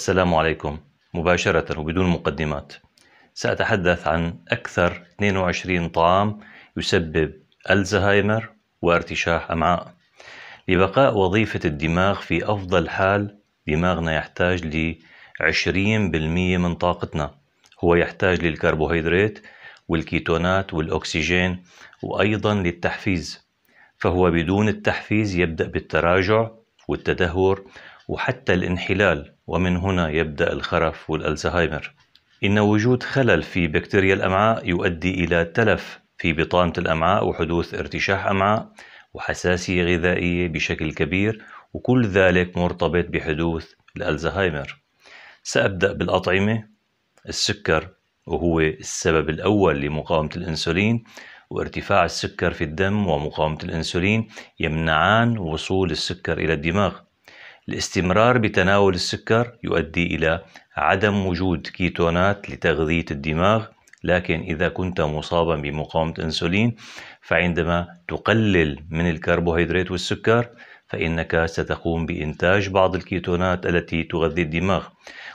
السلام عليكم مباشرة وبدون مقدمات سأتحدث عن أكثر 22 طعام يسبب الزهايمر وارتشاح أمعاء لبقاء وظيفة الدماغ في أفضل حال دماغنا يحتاج ل 20% من طاقتنا هو يحتاج للكربوهيدرات والكيتونات والأكسجين وأيضا للتحفيز فهو بدون التحفيز يبدأ بالتراجع والتدهور وحتى الانحلال ومن هنا يبدأ الخرف والألزهايمر إن وجود خلل في بكتيريا الأمعاء يؤدي إلى تلف في بطانة الأمعاء وحدوث ارتشاح أمعاء وحساسية غذائية بشكل كبير وكل ذلك مرتبط بحدوث الألزهايمر سأبدأ بالأطعمة السكر وهو السبب الأول لمقاومة الأنسولين وارتفاع السكر في الدم ومقاومة الأنسولين يمنعان وصول السكر إلى الدماغ الاستمرار بتناول السكر يؤدي إلى عدم وجود كيتونات لتغذية الدماغ لكن إذا كنت مصابا بمقاومة أنسولين فعندما تقلل من الكربوهيدرات والسكر فإنك ستقوم بإنتاج بعض الكيتونات التي تغذي الدماغ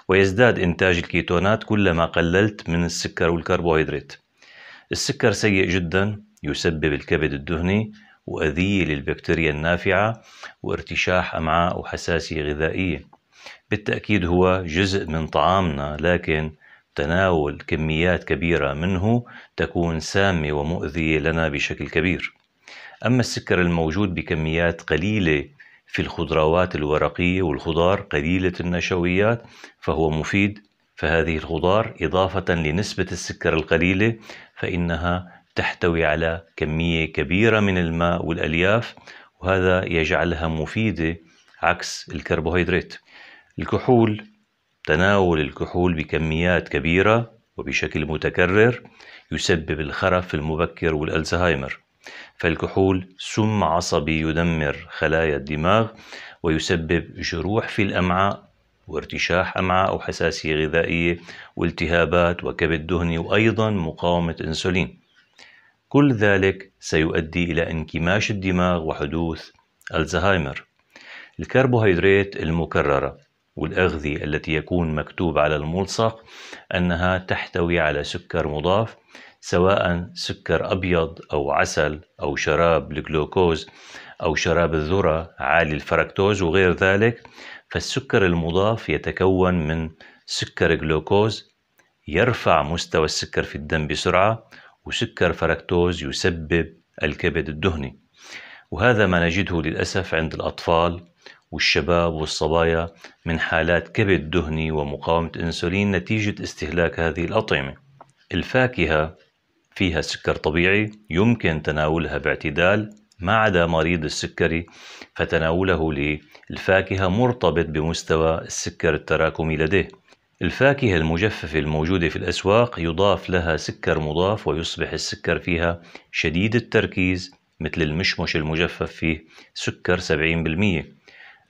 ويزداد إنتاج الكيتونات كلما قللت من السكر والكربوهيدرات السكر سيء جدا يسبب الكبد الدهني وأذية للبكتيريا النافعة وارتشاح أمعاء وحساسية غذائية بالتأكيد هو جزء من طعامنا لكن تناول كميات كبيرة منه تكون سامة ومؤذية لنا بشكل كبير أما السكر الموجود بكميات قليلة في الخضروات الورقية والخضار قليلة النشويات فهو مفيد فهذه الخضار إضافة لنسبة السكر القليلة فإنها تحتوي على كمية كبيرة من الماء والألياف وهذا يجعلها مفيدة عكس الكربوهيدرات الكحول تناول الكحول بكميات كبيرة وبشكل متكرر يسبب الخرف المبكر والألزهايمر فالكحول سم عصبي يدمر خلايا الدماغ ويسبب جروح في الأمعاء وارتشاح أمعاء وحساسية غذائية والتهابات وكبد دهني وأيضا مقاومة أنسولين كل ذلك سيؤدي إلى انكماش الدماغ وحدوث الزهايمر الكربوهيدرات المكررة والأغذية التي يكون مكتوب على الملصق أنها تحتوي على سكر مضاف سواء سكر أبيض أو عسل أو شراب الجلوكوز أو شراب الذرة عالي الفركتوز وغير ذلك فالسكر المضاف يتكون من سكر جلوكوز يرفع مستوى السكر في الدم بسرعة وسكر فركتوز يسبب الكبد الدهني وهذا ما نجده للأسف عند الأطفال والشباب والصبايا من حالات كبد دهني ومقاومة أنسولين نتيجة استهلاك هذه الأطعمة الفاكهة فيها سكر طبيعي يمكن تناولها باعتدال ما عدا مريض السكري فتناوله للفاكهة مرتبط بمستوى السكر التراكمي لديه الفاكهة المجففة الموجودة في الأسواق يضاف لها سكر مضاف ويصبح السكر فيها شديد التركيز مثل المشمش المجفف فيه سكر 70%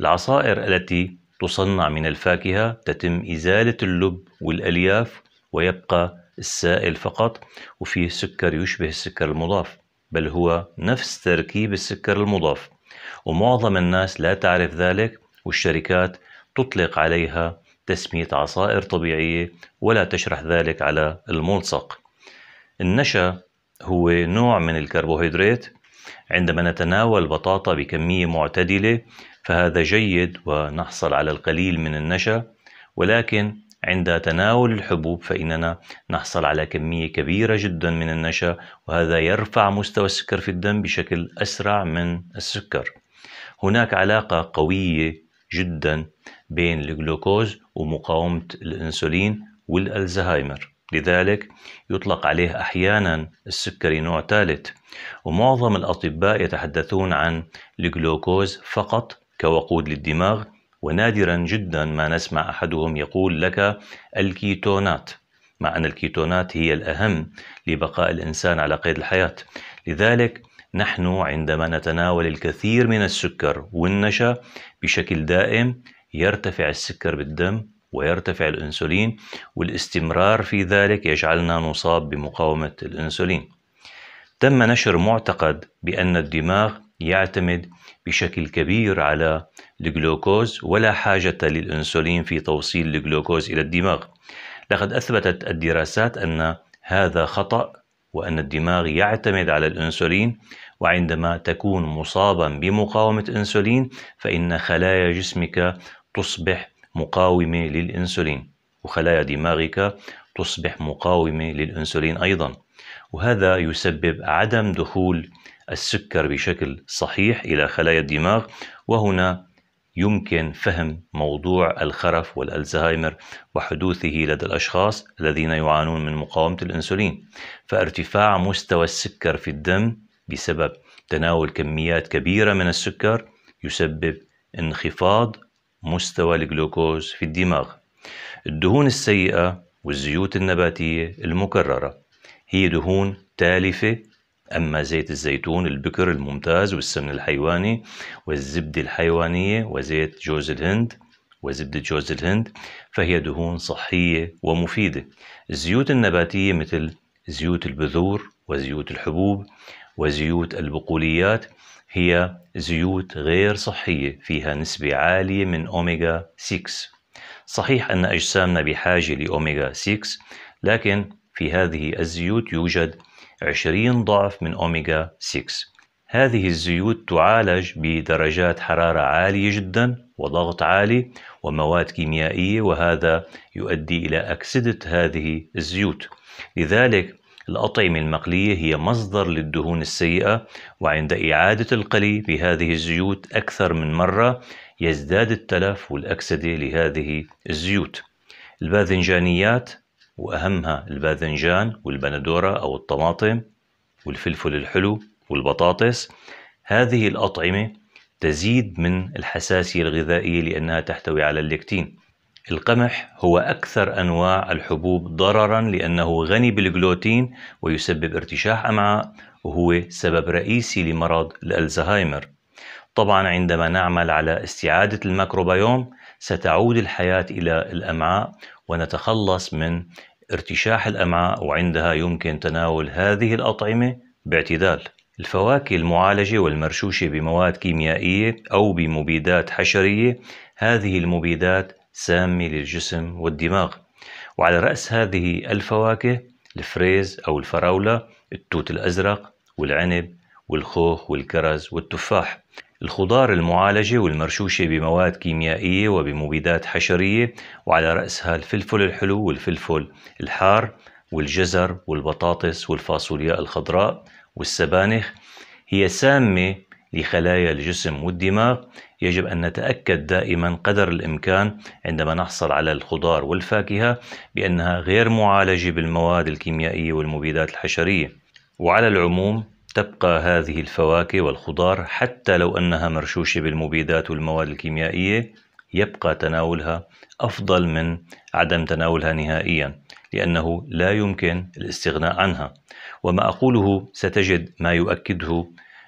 العصائر التي تصنع من الفاكهة تتم إزالة اللب والألياف ويبقى السائل فقط وفيه سكر يشبه السكر المضاف بل هو نفس تركيب السكر المضاف ومعظم الناس لا تعرف ذلك والشركات تطلق عليها تسمية عصائر طبيعية ولا تشرح ذلك على الملصق النشا هو نوع من الكربوهيدرات عندما نتناول بطاطا بكمية معتدلة فهذا جيد ونحصل على القليل من النشا ولكن عند تناول الحبوب فإننا نحصل على كمية كبيرة جدا من النشا وهذا يرفع مستوى السكر في الدم بشكل أسرع من السكر هناك علاقة قوية جدا بين الجلوكوز ومقاومة الأنسولين والألزهايمر لذلك يطلق عليه أحيانا السكري نوع ثالث ومعظم الأطباء يتحدثون عن الجلوكوز فقط كوقود للدماغ ونادرا جدا ما نسمع أحدهم يقول لك الكيتونات مع أن الكيتونات هي الأهم لبقاء الإنسان على قيد الحياة لذلك نحن عندما نتناول الكثير من السكر والنشا بشكل دائم يرتفع السكر بالدم ويرتفع الأنسولين والاستمرار في ذلك يجعلنا نصاب بمقاومة الأنسولين تم نشر معتقد بأن الدماغ يعتمد بشكل كبير على الجلوكوز ولا حاجة للأنسولين في توصيل الجلوكوز إلى الدماغ لقد أثبتت الدراسات أن هذا خطأ وأن الدماغ يعتمد على الأنسولين وعندما تكون مصابا بمقاومة أنسولين فإن خلايا جسمك تصبح مقاومة للأنسولين وخلايا دماغك تصبح مقاومة للأنسولين أيضا وهذا يسبب عدم دخول السكر بشكل صحيح إلى خلايا الدماغ وهنا يمكن فهم موضوع الخرف والألزهايمر وحدوثه لدى الأشخاص الذين يعانون من مقاومة الأنسولين فارتفاع مستوى السكر في الدم بسبب تناول كميات كبيرة من السكر يسبب انخفاض مستوى الجلوكوز في الدماغ الدهون السيئة والزيوت النباتية المكررة هي دهون تالفة أما زيت الزيتون البكر الممتاز والسمن الحيواني والزبدة الحيوانية وزيت جوز الهند وزبدة جوز الهند فهي دهون صحية ومفيدة الزيوت النباتية مثل زيوت البذور وزيوت الحبوب وزيوت البقوليات هي زيوت غير صحية فيها نسبة عالية من أوميغا 6 صحيح أن أجسامنا بحاجة لأوميغا 6 لكن في هذه الزيوت يوجد 20 ضعف من أوميغا 6 هذه الزيوت تعالج بدرجات حرارة عالية جدا وضغط عالي ومواد كيميائية وهذا يؤدي إلى أكسدة هذه الزيوت لذلك الأطعمة المقلية هي مصدر للدهون السيئة وعند إعادة القلي بهذه الزيوت أكثر من مرة يزداد التلف والأكسدة لهذه الزيوت الباذنجانيات وأهمها الباذنجان والبندورة أو الطماطم والفلفل الحلو والبطاطس هذه الأطعمة تزيد من الحساسية الغذائية لأنها تحتوي على الليكتين القمح هو أكثر أنواع الحبوب ضررا لأنه غني بالجلوتين ويسبب ارتشاح أمعاء وهو سبب رئيسي لمرض الألزهايمر طبعا عندما نعمل على استعادة الميكروبيوم ستعود الحياة إلى الأمعاء ونتخلص من ارتشاح الأمعاء وعندها يمكن تناول هذه الأطعمة باعتدال الفواكه المعالجة والمرشوشة بمواد كيميائية أو بمبيدات حشرية هذه المبيدات سامة للجسم والدماغ وعلى رأس هذه الفواكه الفريز أو الفراولة التوت الأزرق والعنب والخوخ والكرز والتفاح الخضار المعالجة والمرشوشة بمواد كيميائية وبمبيدات حشرية وعلى رأسها الفلفل الحلو والفلفل الحار والجزر والبطاطس والفاصولياء الخضراء والسبانخ هي سامة لخلايا الجسم والدماغ يجب أن نتأكد دائما قدر الإمكان عندما نحصل على الخضار والفاكهة بأنها غير معالجة بالمواد الكيميائية والمبيدات الحشرية وعلى العموم تبقى هذه الفواكه والخضار حتى لو أنها مرشوشة بالمبيدات والمواد الكيميائية يبقى تناولها أفضل من عدم تناولها نهائيا لأنه لا يمكن الاستغناء عنها وما أقوله ستجد ما يؤكده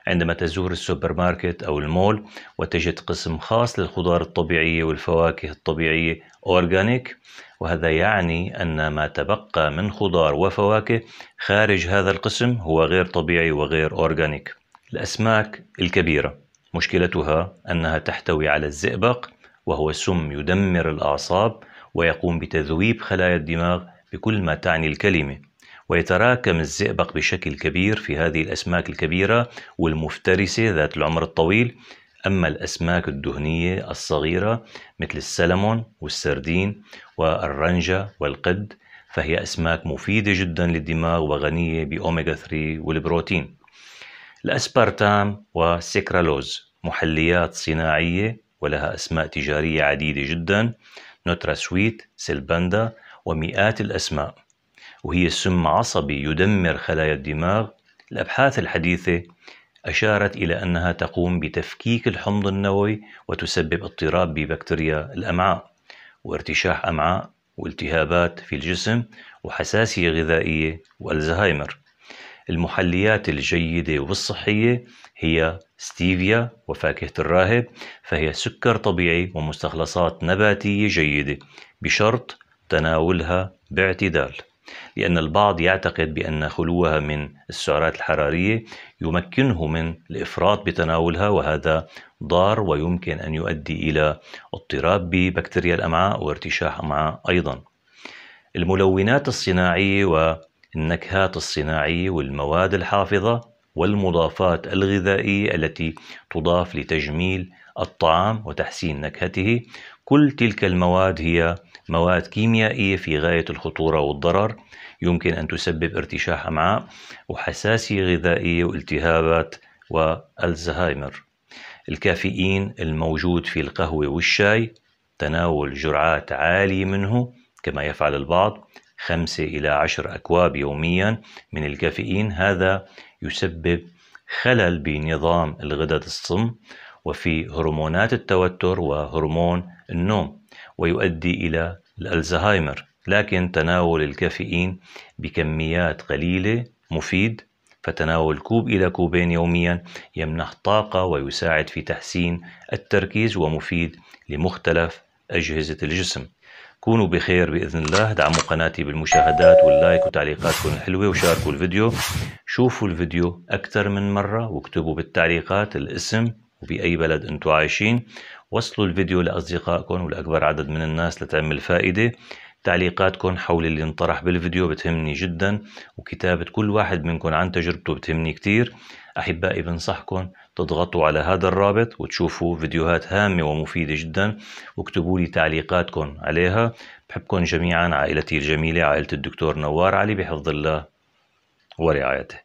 عندما تزور السوبر ماركت أو المول وتجد قسم خاص للخضار الطبيعية والفواكه الطبيعية أورجانيك وهذا يعني أن ما تبقى من خضار وفواكه خارج هذا القسم هو غير طبيعي وغير أورجانيك الأسماك الكبيرة مشكلتها أنها تحتوي على الزئبق وهو سم يدمر الأعصاب ويقوم بتذويب خلايا الدماغ بكل ما تعني الكلمة ويتراكم الزئبق بشكل كبير في هذه الأسماك الكبيرة والمفترسة ذات العمر الطويل أما الأسماك الدهنية الصغيرة مثل السلمون والسردين والرنجة والقد فهي أسماك مفيدة جدا للدماغ وغنية بأوميغا 3 والبروتين الأسبرتام والسكرالوز محليات صناعية ولها أسماء تجارية عديدة جدا نوترا سويت سيلباندا ومئات الأسماء وهي سم عصبي يدمر خلايا الدماغ الأبحاث الحديثة أشارت إلى أنها تقوم بتفكيك الحمض النووي وتسبب اضطراب ببكتيريا الأمعاء وارتشاح أمعاء والتهابات في الجسم وحساسية غذائية والزهايمر المحليات الجيدة والصحية هي ستيفيا وفاكهة الراهب فهي سكر طبيعي ومستخلصات نباتية جيدة بشرط تناولها باعتدال لأن البعض يعتقد بأن خلوها من السعرات الحرارية يمكنه من الإفراط بتناولها وهذا ضار ويمكن أن يؤدي إلى اضطراب ببكتيريا الأمعاء وارتشاح أمعاء أيضا الملونات الصناعية والنكهات الصناعية والمواد الحافظة والمضافات الغذائية التي تضاف لتجميل الطعام وتحسين نكهته كل تلك المواد هي مواد كيميائية في غاية الخطورة والضرر يمكن أن تسبب ارتشاح أمعاء وحساسية غذائية والتهابات والزهايمر الكافيين الموجود في القهوة والشاي تناول جرعات عالية منه كما يفعل البعض خمسة إلى عشر أكواب يوميا من الكافيين هذا يسبب خلل بنظام الغدد الصم وفي هرمونات التوتر وهرمون النوم ويؤدي إلى الألزهايمر لكن تناول الكافيين بكميات قليلة مفيد فتناول كوب إلى كوبين يوميا يمنح طاقة ويساعد في تحسين التركيز ومفيد لمختلف أجهزة الجسم كونوا بخير بإذن الله دعموا قناتي بالمشاهدات واللايك وتعليقاتكم الحلوة وشاركوا الفيديو شوفوا الفيديو أكثر من مرة واكتبوا بالتعليقات الاسم وبأي بلد أنتوا عايشين وصلوا الفيديو لأصدقائكم ولأكبر عدد من الناس لتعمل فائدة تعليقاتكم حول اللي انطرح بالفيديو بتهمني جدا وكتابة كل واحد منكم عن تجربته بتهمني كتير أحبائي بنصحكم تضغطوا على هذا الرابط وتشوفوا فيديوهات هامة ومفيدة جدا واكتبوا لي تعليقاتكم عليها بحبكم جميعا عائلتي الجميلة عائلة الدكتور نوار علي بحفظ الله ورعايته